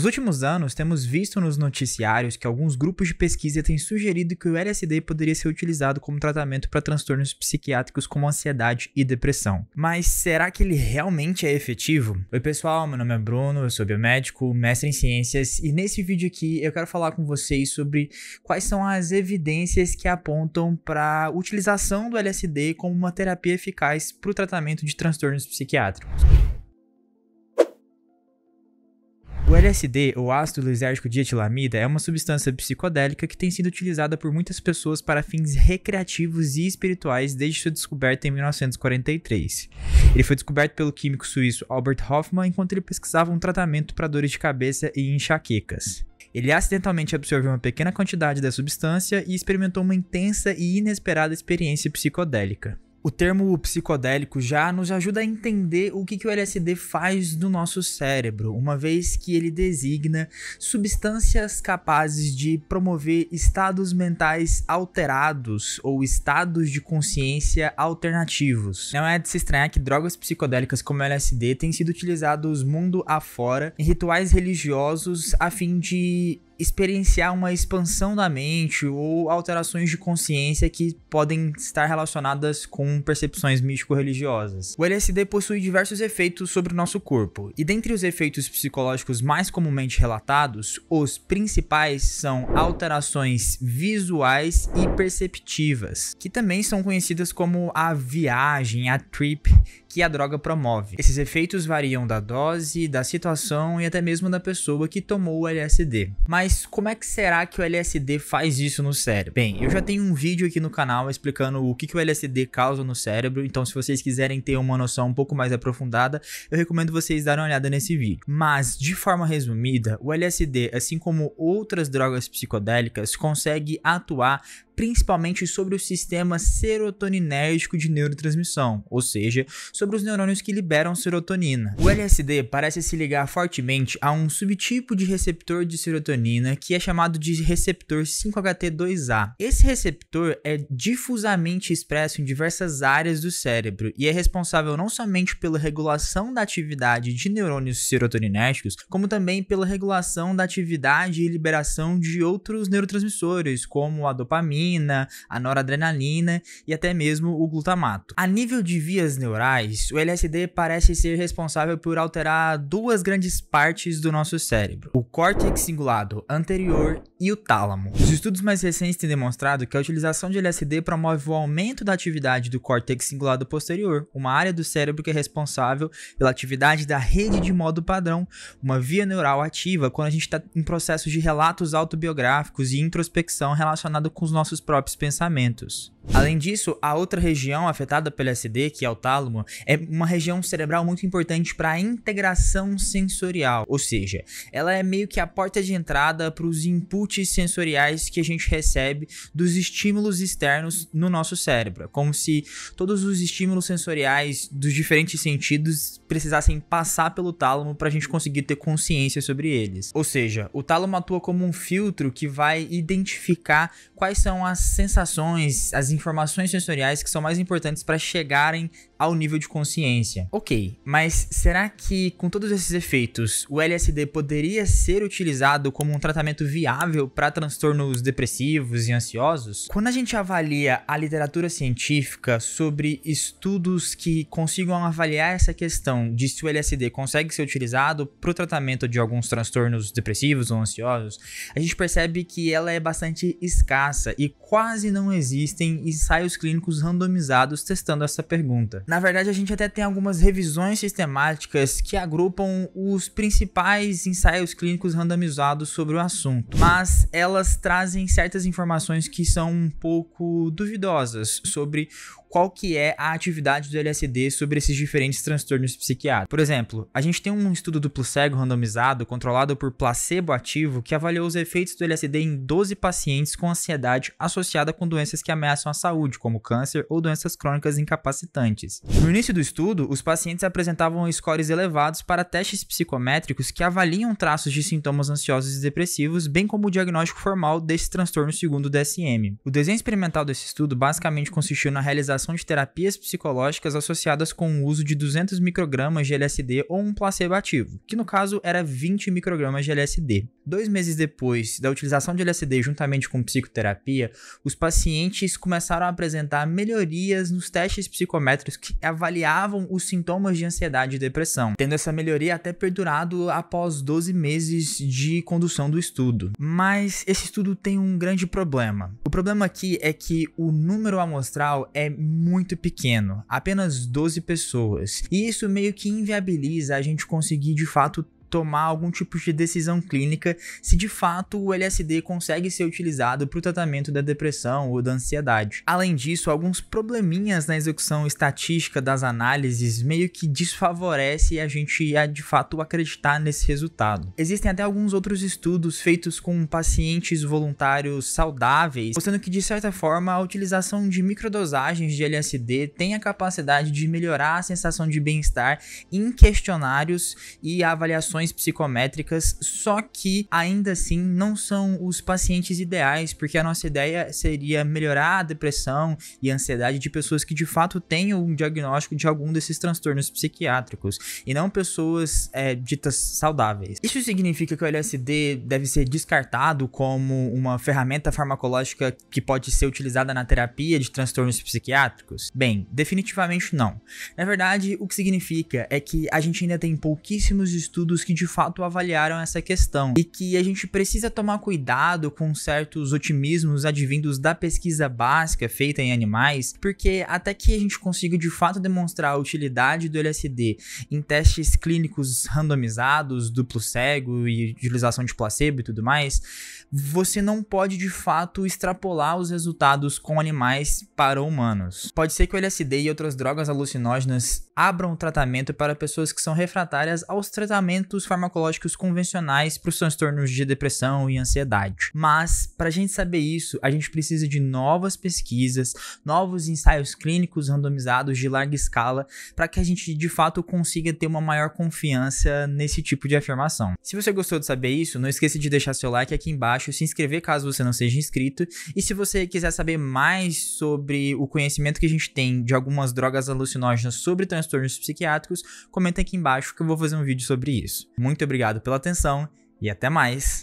Nos últimos anos, temos visto nos noticiários que alguns grupos de pesquisa têm sugerido que o LSD poderia ser utilizado como tratamento para transtornos psiquiátricos como ansiedade e depressão. Mas será que ele realmente é efetivo? Oi, pessoal, meu nome é Bruno, eu sou biomédico, mestre em ciências, e nesse vídeo aqui eu quero falar com vocês sobre quais são as evidências que apontam para a utilização do LSD como uma terapia eficaz para o tratamento de transtornos psiquiátricos. O LSD, ou ácido lisérgico dietilamida, é uma substância psicodélica que tem sido utilizada por muitas pessoas para fins recreativos e espirituais desde sua descoberta em 1943. Ele foi descoberto pelo químico suíço Albert Hoffman enquanto ele pesquisava um tratamento para dores de cabeça e enxaquecas. Ele acidentalmente absorveu uma pequena quantidade da substância e experimentou uma intensa e inesperada experiência psicodélica. O termo psicodélico já nos ajuda a entender o que, que o LSD faz no nosso cérebro, uma vez que ele designa substâncias capazes de promover estados mentais alterados ou estados de consciência alternativos. Não é de se estranhar que drogas psicodélicas como o LSD têm sido utilizados mundo afora em rituais religiosos a fim de experienciar uma expansão da mente ou alterações de consciência que podem estar relacionadas com percepções místico-religiosas. O LSD possui diversos efeitos sobre o nosso corpo, e dentre os efeitos psicológicos mais comumente relatados, os principais são alterações visuais e perceptivas, que também são conhecidas como a viagem, a trip que a droga promove. Esses efeitos variam da dose, da situação e até mesmo da pessoa que tomou o LSD. Mas mas como é que será que o LSD faz isso no cérebro? Bem, eu já tenho um vídeo aqui no canal explicando o que, que o LSD causa no cérebro, então se vocês quiserem ter uma noção um pouco mais aprofundada, eu recomendo vocês darem uma olhada nesse vídeo. Mas, de forma resumida, o LSD, assim como outras drogas psicodélicas, consegue atuar principalmente sobre o sistema serotoninérgico de neurotransmissão, ou seja, sobre os neurônios que liberam serotonina. O LSD parece se ligar fortemente a um subtipo de receptor de serotonina que é chamado de receptor 5HT2A. Esse receptor é difusamente expresso em diversas áreas do cérebro e é responsável não somente pela regulação da atividade de neurônios serotoninérgicos, como também pela regulação da atividade e liberação de outros neurotransmissores, como a dopamina a noradrenalina e até mesmo o glutamato. A nível de vias neurais, o LSD parece ser responsável por alterar duas grandes partes do nosso cérebro: o córtex cingulado anterior e o tálamo. Os estudos mais recentes têm demonstrado que a utilização de LSD promove o aumento da atividade do córtex cingulado posterior, uma área do cérebro que é responsável pela atividade da rede de modo padrão, uma via neural ativa quando a gente está em processos de relatos autobiográficos e introspecção relacionado com os nossos próprios pensamentos. Além disso, a outra região afetada pelo SD, que é o tálamo, é uma região cerebral muito importante para a integração sensorial, ou seja, ela é meio que a porta de entrada para os inputs sensoriais que a gente recebe dos estímulos externos no nosso cérebro, como se todos os estímulos sensoriais dos diferentes sentidos precisassem passar pelo tálamo para a gente conseguir ter consciência sobre eles. Ou seja, o tálamo atua como um filtro que vai identificar quais são as sensações, as as informações sensoriais que são mais importantes para chegarem ao nível de consciência. Ok, mas será que com todos esses efeitos, o LSD poderia ser utilizado como um tratamento viável para transtornos depressivos e ansiosos? Quando a gente avalia a literatura científica sobre estudos que consigam avaliar essa questão de se o LSD consegue ser utilizado para o tratamento de alguns transtornos depressivos ou ansiosos, a gente percebe que ela é bastante escassa e quase não existem ensaios clínicos randomizados testando essa pergunta. Na verdade, a gente até tem algumas revisões sistemáticas que agrupam os principais ensaios clínicos randomizados sobre o assunto, mas elas trazem certas informações que são um pouco duvidosas sobre qual que é a atividade do LSD sobre esses diferentes transtornos psiquiátricos. Por exemplo, a gente tem um estudo duplo cego randomizado controlado por placebo ativo que avaliou os efeitos do LSD em 12 pacientes com ansiedade associada com doenças que ameaçam a saúde, como câncer ou doenças crônicas incapacitantes. No início do estudo, os pacientes apresentavam scores elevados para testes psicométricos que avaliam traços de sintomas ansiosos e depressivos, bem como o diagnóstico formal desse transtorno segundo o DSM. O desenho experimental desse estudo basicamente consistiu na realização de terapias psicológicas associadas com o uso de 200 microgramas de LSD ou um placebo ativo, que no caso era 20 microgramas de LSD. Dois meses depois da utilização de LSD juntamente com psicoterapia, os pacientes começaram a apresentar melhorias nos testes psicométricos que avaliavam os sintomas de ansiedade e depressão, tendo essa melhoria até perdurado após 12 meses de condução do estudo. Mas esse estudo tem um grande problema. O problema aqui é que o número amostral é muito pequeno, apenas 12 pessoas, e isso meio que inviabiliza a gente conseguir de fato tomar algum tipo de decisão clínica se de fato o LSD consegue ser utilizado para o tratamento da depressão ou da ansiedade. Além disso, alguns probleminhas na execução estatística das análises meio que desfavorece a gente a de fato acreditar nesse resultado. Existem até alguns outros estudos feitos com pacientes voluntários saudáveis, mostrando que de certa forma a utilização de microdosagens de LSD tem a capacidade de melhorar a sensação de bem-estar em questionários e avaliações avaliações psicométricas, só que ainda assim não são os pacientes ideais, porque a nossa ideia seria melhorar a depressão e ansiedade de pessoas que de fato têm um diagnóstico de algum desses transtornos psiquiátricos e não pessoas é, ditas saudáveis. Isso significa que o LSD deve ser descartado como uma ferramenta farmacológica que pode ser utilizada na terapia de transtornos psiquiátricos? Bem, definitivamente não. Na verdade, o que significa é que a gente ainda tem pouquíssimos estudos que que de fato avaliaram essa questão e que a gente precisa tomar cuidado com certos otimismos advindos da pesquisa básica feita em animais, porque até que a gente consiga de fato demonstrar a utilidade do LSD em testes clínicos randomizados, duplo cego e utilização de placebo e tudo mais, você não pode de fato extrapolar os resultados com animais para humanos. Pode ser que o LSD e outras drogas alucinógenas abram tratamento para pessoas que são refratárias aos tratamentos farmacológicos convencionais para os transtornos de depressão e ansiedade. Mas, para a gente saber isso, a gente precisa de novas pesquisas, novos ensaios clínicos randomizados de larga escala, para que a gente de fato consiga ter uma maior confiança nesse tipo de afirmação. Se você gostou de saber isso, não esqueça de deixar seu like aqui embaixo se inscrever caso você não seja inscrito. E se você quiser saber mais sobre o conhecimento que a gente tem de algumas drogas alucinógenas sobre transtornos psiquiátricos, comenta aqui embaixo que eu vou fazer um vídeo sobre isso. Muito obrigado pela atenção e até mais!